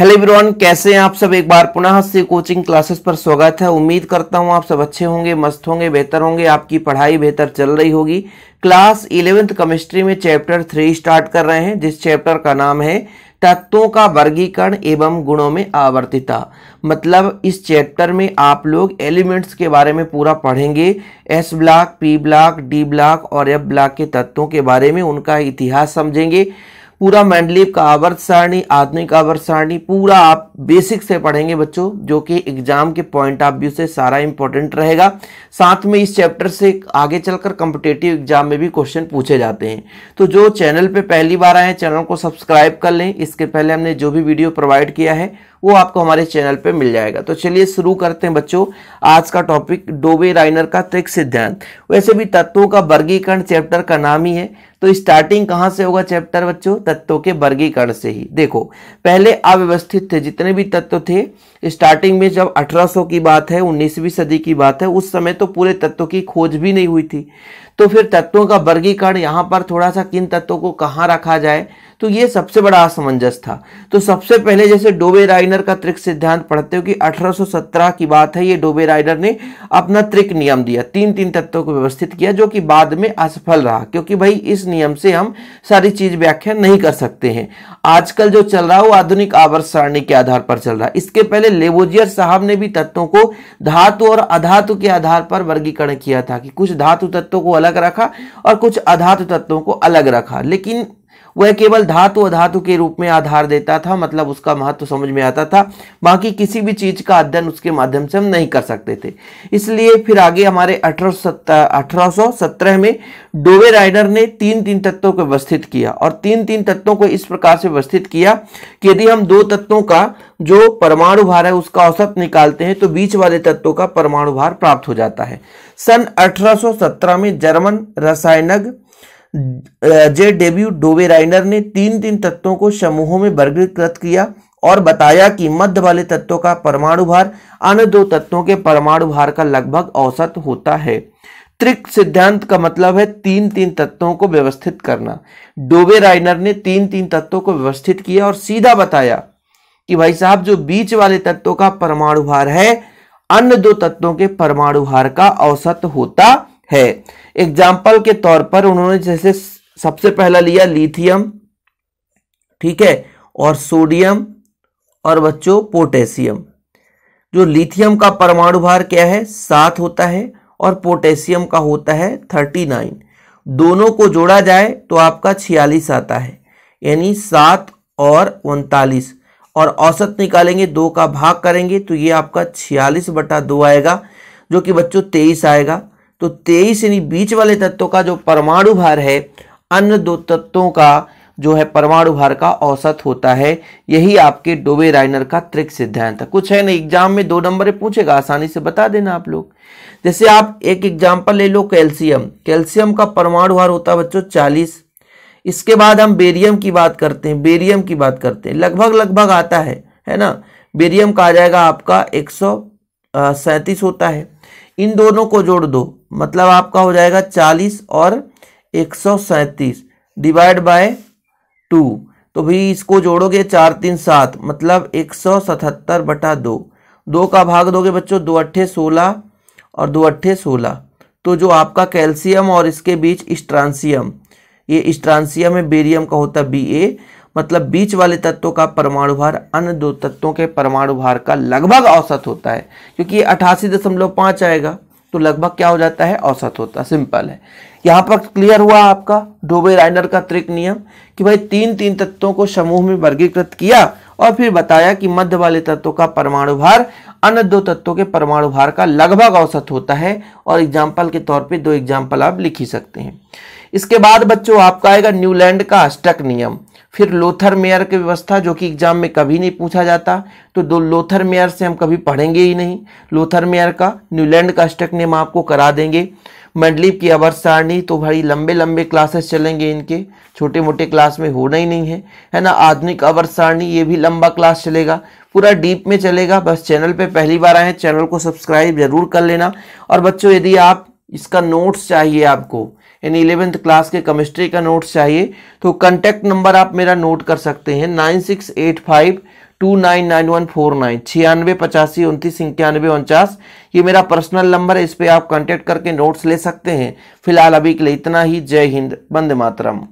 hello everyone कैसे हैं आप सब एक बार पुनः से कोचिंग क्लासेस पर स्वागत है उम्मीद करता हूं आप सब अच्छे होंगे मस्त होंगे बेहतर होंगे आपकी पढ़ाई बेहतर चल रही होगी क्लास इलेवेंथ केमिस्ट्री में चैप्टर थ्री स्टार्ट कर रहे हैं जिस चैप्टर का नाम है तत्वों का वर्गीकरण एवं गुणों में आवर्तिता मतलब इस चैप्टर में आप लोग एलिमेंट्स के बारे में पूरा पढ़ेंगे S block P block D block और एफ ब्लॉक के तत्वों के बारे में उनका इतिहास समझेंगे पूरा मैंडलीव का आवर्त सारणी आधुनिक आवर्त सारणी पूरा आप बेसिक से पढ़ेंगे बच्चों जो कि एग्जाम के पॉइंट ऑफ व्यू से सारा इंपॉर्टेंट रहेगा साथ में इस चैप्टर से आगे चलकर कॉम्पिटेटिव एग्जाम में भी क्वेश्चन पूछे जाते हैं तो जो चैनल पे पहली बार आए चैनल को सब्सक्राइब कर लें इसके पहले हमने जो भी वीडियो प्रोवाइड किया है वो आपको हमारे चैनल पे मिल जाएगा तो चलिए शुरू करते हैं बच्चों आज का टॉपिक डोबे राइनर का त्रिक सिद्धांत वैसे भी तत्वों का वर्गीकरण चैप्टर का नाम ही है तो स्टार्टिंग कहाँ से होगा चैप्टर बच्चों तत्वों के वर्गीकरण से ही देखो पहले अव्यवस्थित थे जितने भी तत्व थे स्टार्टिंग में जब 1800 की बात है 19वीं सदी की बात है उस समय तो पूरे तत्वों की खोज भी नहीं हुई थी तो फिर तत्वों का वर्गीकरण यहाँ पर थोड़ा सा किन तत्वों को कहाँ रखा जाए तो ये सबसे बड़ा असमंजस था तो सबसे पहले जैसे डोबे राइनर का त्रिक सिद्धांत पढ़ते हो कि 1817 की बात है ये डोबे राइनर ने अपना त्रिक नियम दिया तीन तीन तत्वों को व्यवस्थित किया जो कि बाद में असफल रहा क्योंकि भाई इस नियम से हम सारी चीज व्याख्या नहीं कर सकते हैं आजकल जो चल रहा है वो आधुनिक आवर्त सारणी के आधार पर चल रहा है इसके पहले लेबोजियर साहब ने भी तत्वों को धातु और अधातु के आधार पर वर्गीकरण किया था कि कुछ धातु तत्वों को अलग रखा और कुछ अधातु तत्वों को अलग रखा लेकिन वह केवल धातु अधातु के रूप में आधार देता था मतलब उसका महत्व समझ में आता था बाकी किसी भी चीज़ का अध्ययन उसके माध्यम से हम नहीं कर सकते थे इसलिए फिर आगे हमारे अठारह में डोवे राइडर ने तीन तीन तत्वों को व्यवस्थित किया और तीन तीन तत्वों को इस प्रकार से व्यवस्थित किया कि यदि हम दो तत्वों का जो परमाणु भार है उसका औसत निकालते हैं तो बीच वाले तत्वों का परमाणु भार प्राप्त हो जाता है सन अठारह में जर्मन रसायनज्ञ जे डेब्यू डोबे राइनर ने तीन तीन तत्वों को समूहों में वर्गीकृत किया और बताया कि मध्य वाले तत्वों का परमाणु भार अन्य दो तत्वों के परमाणु भार का लगभग औसत होता है त्रिक सिद्धांत का मतलब है तीन तीन तत्वों को व्यवस्थित करना डोबे राइनर ने तीन तीन तत्वों को व्यवस्थित किया और सीधा बताया कि भाई साहब जो बीच वाले तत्वों का परमाणु भार है अन्य दो तत्वों के परमाणु भार का औसत होता है एग्जाम्पल के तौर पर उन्होंने जैसे सबसे पहला लिया लिथियम ठीक है और सोडियम और बच्चों पोटेशियम जो लिथियम का परमाणु भार क्या है सात होता है और पोटेशियम का होता है थर्टी नाइन दोनों को जोड़ा जाए तो आपका छियालीस आता है यानी सात और उनतालीस और औसत निकालेंगे दो का भाग करेंगे तो ये आपका छियालीस बटा दो आएगा जो कि बच्चों तेईस आएगा तो तेईस यानी बीच वाले तत्वों का जो परमाणु भार है अन्य दो तत्वों का जो है परमाणु भार का औसत होता है यही आपके डोबे राइनर का त्रिक सिद्धांत है कुछ है ना एग्जाम में दो नंबर पूछेगा आसानी से बता देना आप लोग जैसे आप एक एग्जाम्पल ले लो कैल्शियम कैल्शियम का परमाणु भार होता है बच्चों चालीस इसके बाद हम बेरियम की बात करते हैं बेरियम की बात करते हैं लगभग लगभग आता है है ना बेरियम का आ जाएगा आपका एक सौ सैंतीस होता है इन दोनों को जोड़ दो मतलब आपका हो जाएगा चालीस और एक सौ डिवाइड बाय टू तो भी इसको जोड़ोगे चार तीन सात मतलब एक सौ सतहत्तर बटा दो दो का भाग दोगे बच्चों दो अट्ठे सोलह और दो अट्ठे सोलह तो जो आपका कैल्शियम और इसके बीच स्ट्रांसियम ये स्ट्रांसियम है बेरियम का होता है बी ए मतलब बीच वाले तत्वों का परमाणु भार अन्य दो तत्वों के परमाणु भार का लगभग औसत होता है क्योंकि ये अठासी दशमलव पाँच आएगा तो लगभग क्या हो जाता है औसत होता है सिंपल है यहाँ पर क्लियर हुआ आपका डोबे राइनर का त्रिक नियम कि भाई तीन तीन तत्वों को समूह में वर्गीकृत किया और फिर बताया कि मध्य वाले तत्वों का परमाणु भार अन्य दो तत्वों के परमाणु भार का लगभग औसत होता है और एग्जाम्पल के तौर पर दो एग्जाम्पल आप लिख ही सकते हैं इसके बाद बच्चों आपका आएगा न्यूलैंड का अष्टक नियम फिर लोथर मेयर की व्यवस्था जो कि एग्जाम में कभी नहीं पूछा जाता तो दो लोथर मेयर से हम कभी पढ़ेंगे ही नहीं लोथर मेयर का न्यूलैंड का स्टक नेम आपको करा देंगे मंडलीप की अवर सारणी तो भाई लंबे लंबे क्लासेस चलेंगे इनके छोटे मोटे क्लास में होना ही नहीं है है ना आधुनिक अवर सारणी ये भी लंबा क्लास चलेगा पूरा डीप में चलेगा बस चैनल पे पहली बार आए चैनल को सब्सक्राइब जरूर कर लेना और बच्चों यदि आप इसका नोट्स चाहिए आपको यानी इलेवेंथ क्लास के केमिस्ट्री का नोट्स चाहिए तो कंटेक्ट नंबर आप मेरा नोट कर सकते हैं nine six eight five two nine nine one four nine छियानवे पचासी उनतीस इक्यानवे उनचास ये मेरा पर्सनल नंबर है इस पर आप कॉन्टेक्ट करके नोट्स ले सकते हैं फिलहाल अभी के लिए इतना ही जय हिंद बंद मातरम